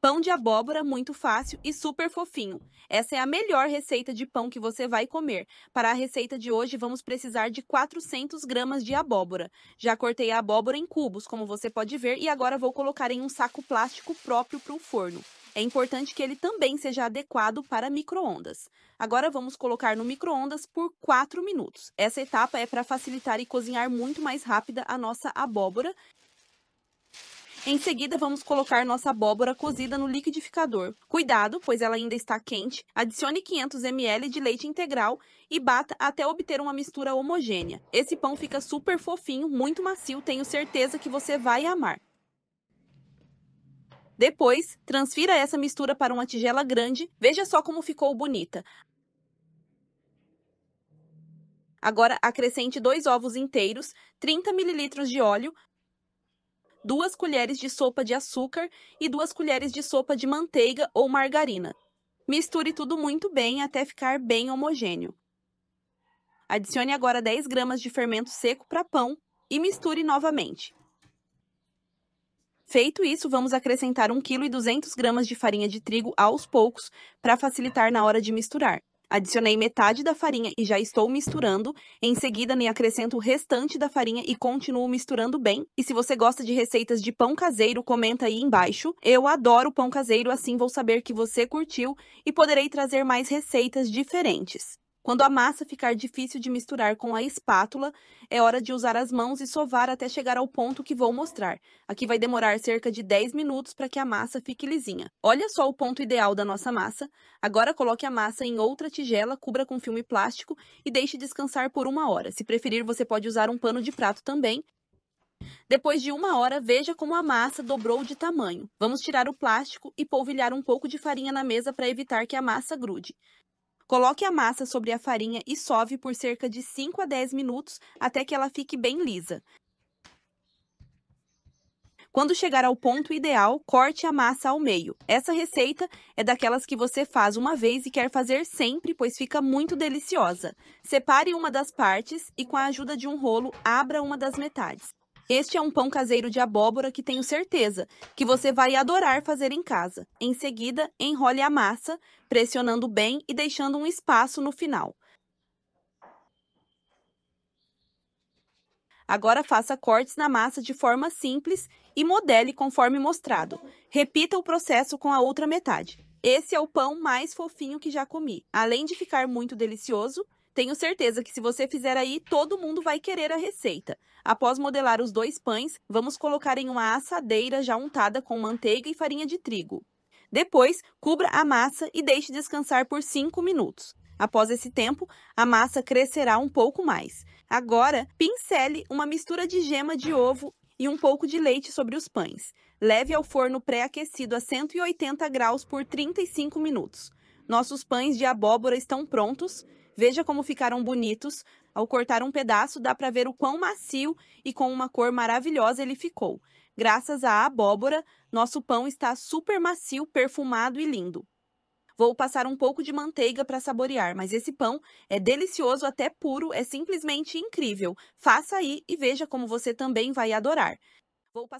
Pão de abóbora muito fácil e super fofinho. Essa é a melhor receita de pão que você vai comer. Para a receita de hoje, vamos precisar de 400 gramas de abóbora. Já cortei a abóbora em cubos, como você pode ver, e agora vou colocar em um saco plástico próprio para o forno. É importante que ele também seja adequado para microondas. Agora vamos colocar no microondas por 4 minutos. Essa etapa é para facilitar e cozinhar muito mais rápida a nossa abóbora em seguida, vamos colocar nossa abóbora cozida no liquidificador. Cuidado, pois ela ainda está quente. Adicione 500 ml de leite integral e bata até obter uma mistura homogênea. Esse pão fica super fofinho, muito macio, tenho certeza que você vai amar. Depois, transfira essa mistura para uma tigela grande. Veja só como ficou bonita. Agora, acrescente dois ovos inteiros, 30 ml de óleo, 2 colheres de sopa de açúcar e 2 colheres de sopa de manteiga ou margarina. Misture tudo muito bem até ficar bem homogêneo. Adicione agora 10 gramas de fermento seco para pão e misture novamente. Feito isso, vamos acrescentar 1,2 kg de farinha de trigo aos poucos para facilitar na hora de misturar. Adicionei metade da farinha e já estou misturando. Em seguida, nem acrescento o restante da farinha e continuo misturando bem. E se você gosta de receitas de pão caseiro, comenta aí embaixo. Eu adoro pão caseiro, assim vou saber que você curtiu e poderei trazer mais receitas diferentes. Quando a massa ficar difícil de misturar com a espátula, é hora de usar as mãos e sovar até chegar ao ponto que vou mostrar. Aqui vai demorar cerca de 10 minutos para que a massa fique lisinha. Olha só o ponto ideal da nossa massa. Agora coloque a massa em outra tigela, cubra com filme plástico e deixe descansar por uma hora. Se preferir, você pode usar um pano de prato também. Depois de uma hora, veja como a massa dobrou de tamanho. Vamos tirar o plástico e polvilhar um pouco de farinha na mesa para evitar que a massa grude. Coloque a massa sobre a farinha e sove por cerca de 5 a 10 minutos até que ela fique bem lisa. Quando chegar ao ponto ideal, corte a massa ao meio. Essa receita é daquelas que você faz uma vez e quer fazer sempre, pois fica muito deliciosa. Separe uma das partes e, com a ajuda de um rolo, abra uma das metades. Este é um pão caseiro de abóbora que tenho certeza que você vai adorar fazer em casa. Em seguida, enrole a massa, pressionando bem e deixando um espaço no final. Agora faça cortes na massa de forma simples e modele conforme mostrado. Repita o processo com a outra metade. Esse é o pão mais fofinho que já comi. Além de ficar muito delicioso, tenho certeza que se você fizer aí, todo mundo vai querer a receita. Após modelar os dois pães, vamos colocar em uma assadeira já untada com manteiga e farinha de trigo. Depois, cubra a massa e deixe descansar por 5 minutos. Após esse tempo, a massa crescerá um pouco mais. Agora, pincele uma mistura de gema de ovo e um pouco de leite sobre os pães. Leve ao forno pré-aquecido a 180 graus por 35 minutos. Nossos pães de abóbora estão prontos. Veja como ficaram bonitos. Ao cortar um pedaço, dá para ver o quão macio e com uma cor maravilhosa ele ficou. Graças à abóbora, nosso pão está super macio, perfumado e lindo. Vou passar um pouco de manteiga para saborear, mas esse pão é delicioso até puro, é simplesmente incrível. Faça aí e veja como você também vai adorar. Vou passar